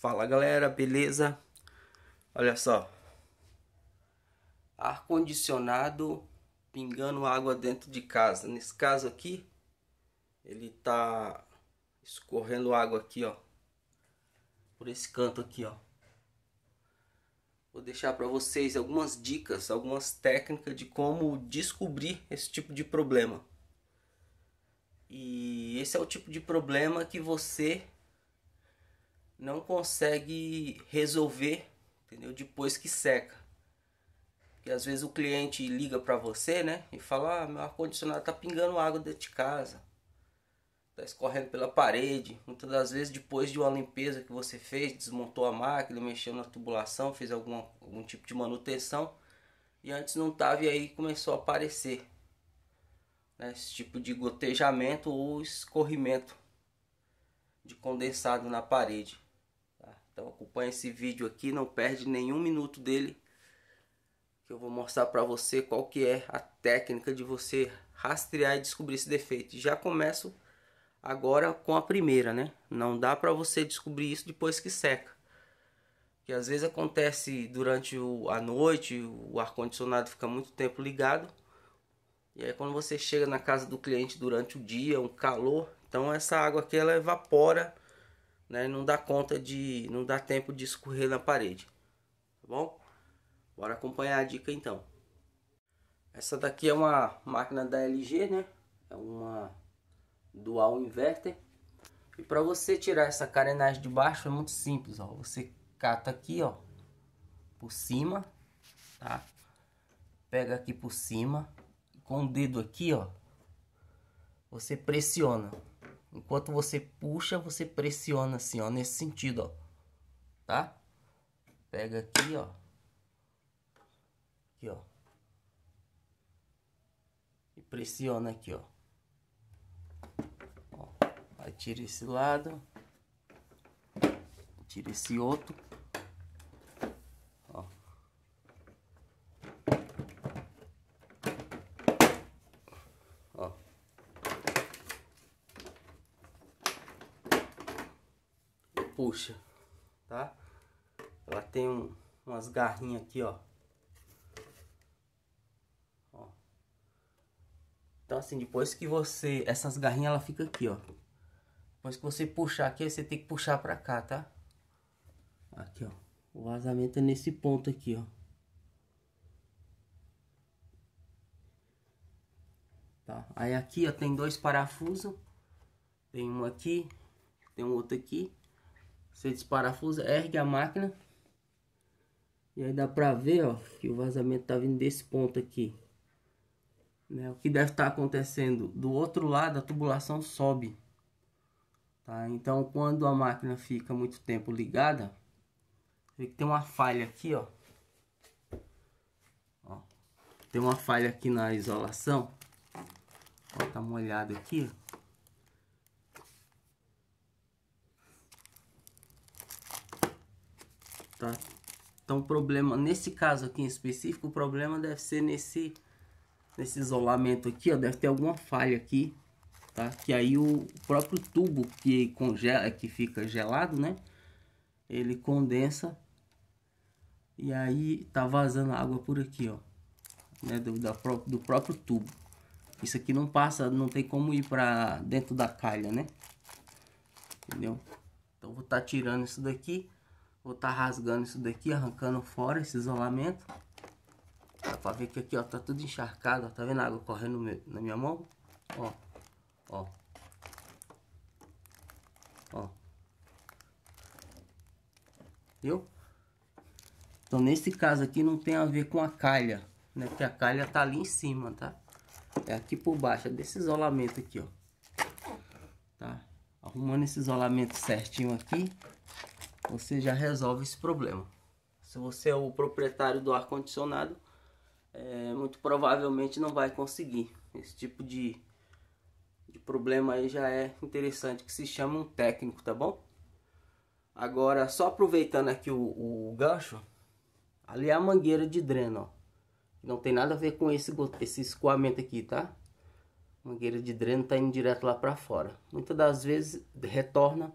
Fala galera, beleza? Olha só. Ar condicionado pingando água dentro de casa. Nesse caso aqui, ele tá escorrendo água aqui, ó. Por esse canto aqui, ó. Vou deixar para vocês algumas dicas, algumas técnicas de como descobrir esse tipo de problema. E esse é o tipo de problema que você não consegue resolver, entendeu? Depois que seca. Porque às vezes o cliente liga para você, né? E fala: ah, meu ar-condicionado tá pingando água dentro de casa, tá escorrendo pela parede. Muitas das vezes, depois de uma limpeza que você fez, desmontou a máquina, mexeu na tubulação, fez algum algum tipo de manutenção e antes não tava, e aí começou a aparecer né? esse tipo de gotejamento ou escorrimento de condensado na parede. Então acompanha esse vídeo aqui, não perde nenhum minuto dele. Que eu vou mostrar para você qual que é a técnica de você rastrear e descobrir esse defeito. Já começo agora com a primeira, né? Não dá para você descobrir isso depois que seca. Que às vezes acontece durante a noite, o ar condicionado fica muito tempo ligado. E aí quando você chega na casa do cliente durante o dia, um calor, então essa água aqui ela evapora né? Não dá conta de, não dá tempo de escorrer na parede, tá bom? Bora acompanhar a dica então. Essa daqui é uma máquina da LG, né? É uma dual inverter. E para você tirar essa carenagem de baixo é muito simples, ó. Você cata aqui, ó, por cima, tá? Pega aqui por cima, com o dedo aqui, ó, você pressiona. Enquanto você puxa, você pressiona assim, ó, nesse sentido, ó. Tá? Pega aqui, ó. Aqui, ó. E pressiona aqui, ó. ó. Aí tira esse lado. Tira esse outro. puxa, tá? Ela tem um, umas garrinhas aqui, ó. ó. Então assim, depois que você... Essas garrinhas, ela fica aqui, ó. Depois que você puxar aqui, você tem que puxar pra cá, tá? Aqui, ó. O vazamento é nesse ponto aqui, ó. Tá? Aí aqui, ó, tem dois parafusos. Tem um aqui, tem um outro aqui. Você desparafusa, ergue a máquina. E aí dá pra ver, ó, que o vazamento tá vindo desse ponto aqui. Né? O que deve estar tá acontecendo? Do outro lado, a tubulação sobe. Tá? Então, quando a máquina fica muito tempo ligada, vê que tem uma falha aqui, ó. ó. Tem uma falha aqui na isolação. Ó, tá molhado aqui, ó. tá? Então o problema, nesse caso aqui em específico, o problema deve ser nesse, nesse isolamento aqui, ó, deve ter alguma falha aqui, tá? Que aí o próprio tubo que congela, que fica gelado, né? Ele condensa e aí tá vazando água por aqui, ó, né? Do, da, do próprio tubo. Isso aqui não passa, não tem como ir para dentro da calha, né? Entendeu? Então vou estar tá tirando isso daqui. Vou estar tá rasgando isso daqui, arrancando fora esse isolamento. Dá pra ver que aqui, ó, tá tudo encharcado, ó, Tá vendo a água correndo na minha mão? Ó, ó. Ó. Viu? Então, nesse caso aqui, não tem a ver com a calha, né? Porque a calha tá ali em cima, tá? É aqui por baixo, é desse isolamento aqui, ó. Tá? Arrumando esse isolamento certinho aqui você já resolve esse problema. Se você é o proprietário do ar-condicionado, é, muito provavelmente não vai conseguir. Esse tipo de, de problema aí já é interessante, que se chama um técnico, tá bom? Agora, só aproveitando aqui o, o gancho, ali é a mangueira de dreno, ó. Não tem nada a ver com esse, esse escoamento aqui, tá? A mangueira de dreno tá indo direto lá para fora. Muitas das vezes retorna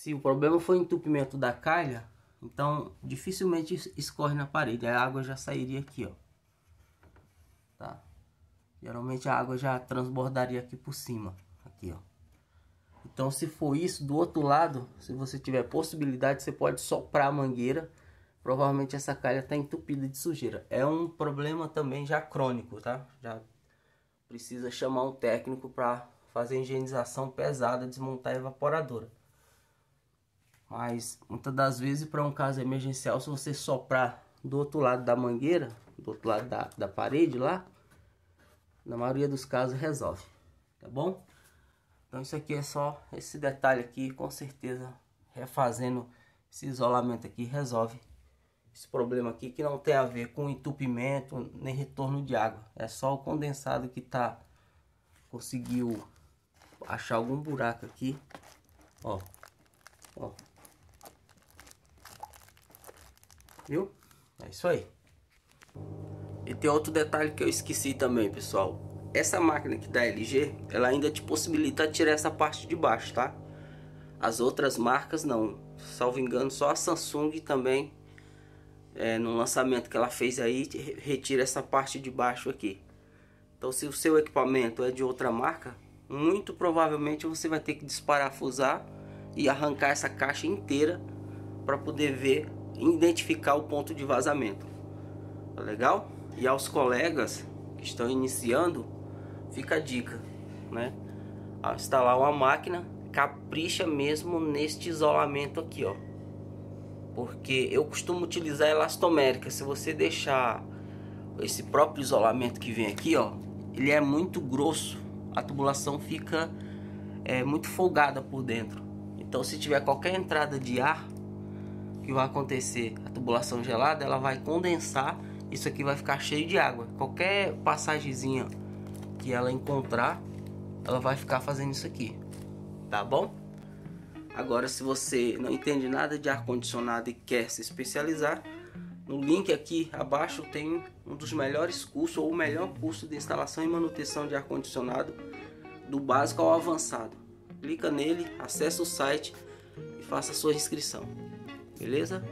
se o problema for entupimento da calha, então dificilmente escorre na parede. A água já sairia aqui, ó. Tá? Geralmente a água já transbordaria aqui por cima, aqui, ó. Então se for isso, do outro lado, se você tiver possibilidade, você pode soprar a mangueira. Provavelmente essa calha está entupida de sujeira. É um problema também já crônico, tá? Já precisa chamar um técnico para fazer a higienização pesada, desmontar a evaporadora. Mas muitas das vezes para um caso emergencial, se você soprar do outro lado da mangueira, do outro lado da, da parede lá, na maioria dos casos resolve, tá bom? Então isso aqui é só esse detalhe aqui, com certeza refazendo esse isolamento aqui resolve esse problema aqui que não tem a ver com entupimento nem retorno de água. É só o condensado que tá conseguiu achar algum buraco aqui, ó, ó, viu? É isso aí. E tem outro detalhe que eu esqueci também, pessoal. Essa máquina aqui da LG, ela ainda te possibilita tirar essa parte de baixo, tá? As outras marcas não. Salvo engano, só a Samsung também, é, no lançamento que ela fez aí, retira essa parte de baixo aqui. Então, se o seu equipamento é de outra marca, muito provavelmente você vai ter que desparafusar e arrancar essa caixa inteira para poder ver identificar o ponto de vazamento. Tá legal? E aos colegas que estão iniciando, fica a dica, né? A instalar uma máquina, capricha mesmo neste isolamento aqui, ó. Porque eu costumo utilizar elastomérica. Se você deixar esse próprio isolamento que vem aqui, ó, ele é muito grosso. A tubulação fica é, muito folgada por dentro. Então, se tiver qualquer entrada de ar, que vai acontecer? A tubulação gelada ela vai condensar, isso aqui vai ficar cheio de água. Qualquer passagemzinha que ela encontrar, ela vai ficar fazendo isso aqui, tá bom? Agora, se você não entende nada de ar condicionado e quer se especializar, no link aqui abaixo tem um dos melhores cursos ou o melhor curso de instalação e manutenção de ar condicionado do básico ao avançado. Clica nele, acessa o site e faça sua inscrição. Beleza?